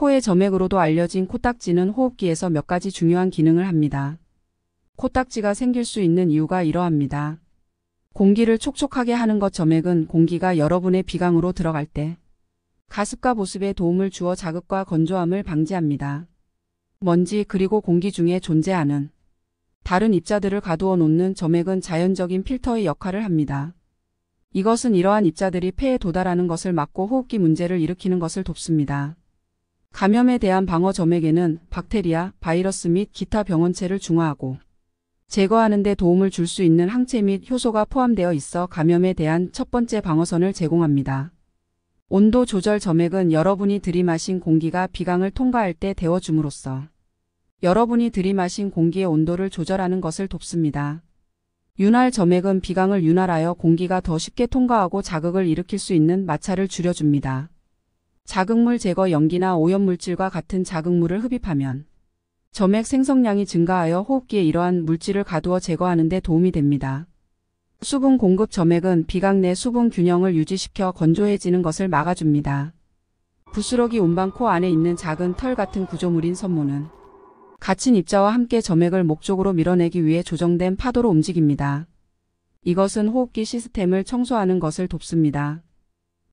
코의 점액으로도 알려진 코딱지는 호흡기에서 몇 가지 중요한 기능을 합니다. 코딱지가 생길 수 있는 이유가 이러합니다. 공기를 촉촉하게 하는 것 점액은 공기가 여러분의 비강으로 들어갈 때 가습과 보습에 도움을 주어 자극과 건조함을 방지합니다. 먼지 그리고 공기 중에 존재하는 다른 입자들을 가두어 놓는 점액은 자연적인 필터의 역할을 합니다. 이것은 이러한 입자들이 폐에 도달하는 것을 막고 호흡기 문제를 일으키는 것을 돕습니다. 감염에 대한 방어 점액에는 박테리아, 바이러스 및 기타 병원체를 중화하고 제거하는 데 도움을 줄 수 있는 항체 및 효소가 포함되어 있어 감염에 대한 첫 번째 방어선을 제공합니다. 온도 조절 점액은 여러분이 들이마신 공기가 비강을 통과할 때 데워줌으로써 여러분이 들이마신 공기의 온도를 조절하는 것을 돕습니다. 윤활 점액은 비강을 윤활하여 공기가 더 쉽게 통과하고 자극을 일으킬 수 있는 마찰을 줄여줍니다. 자극물 제거 연기나 오염물질과 같은 자극물을 흡입하면 점액 생성량이 증가하여 호흡기에 이러한 물질을 가두어 제거하는 데 도움이 됩니다. 수분 공급 점액은 비강내 수분 균형을 유지시켜 건조해지는 것을 막아줍니다. 부스러기 운반 코 안에 있는 작은 털 같은 구조물인 선모는 갇힌 입자와 함께 점액을 목적으로 밀어내기 위해 조정된 파도로 움직입니다. 이것은 호흡기 시스템을 청소하는 것을 돕습니다.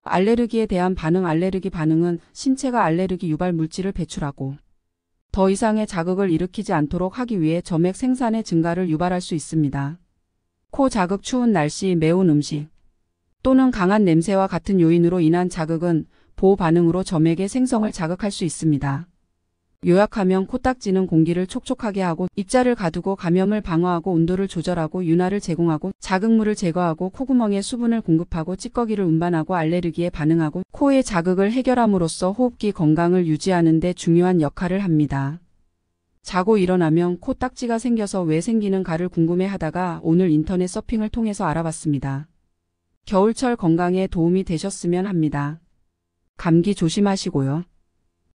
알레르기에 대한 반응 알레르기 반응은 신체가 알레르기 유발 물질을 배출하고 더 이상의 자극을 일으키지 않도록 하기 위해 점액 생산의 증가를 유발할 수 있습니다. 코 자극 추운 날씨 매운 음식 또는 강한 냄새와 같은 요인으로 인한 자극은 보호 반응으로 점액의 생성을 자극할 수 있습니다. 요약하면 코딱지는 공기를 촉촉하게 하고 입자를 가두고 감염을 방어하고 온도를 조절하고 윤활을 제공하고 자극물을 제거하고 코구멍에 수분을 공급하고 찌꺼기를 운반하고 알레르기에 반응하고 코의 자극을 해결함으로써 호흡기 건강을 유지하는 데 중요한 역할을 합니다. 자고 일어나면 코딱지가 생겨서 왜 생기는 가를 궁금해하다가 오늘 인터넷 서핑을 통해서 알아봤습니다. 겨울철 건강에 도움이 되셨으면 합니다. 감기 조심하시고요.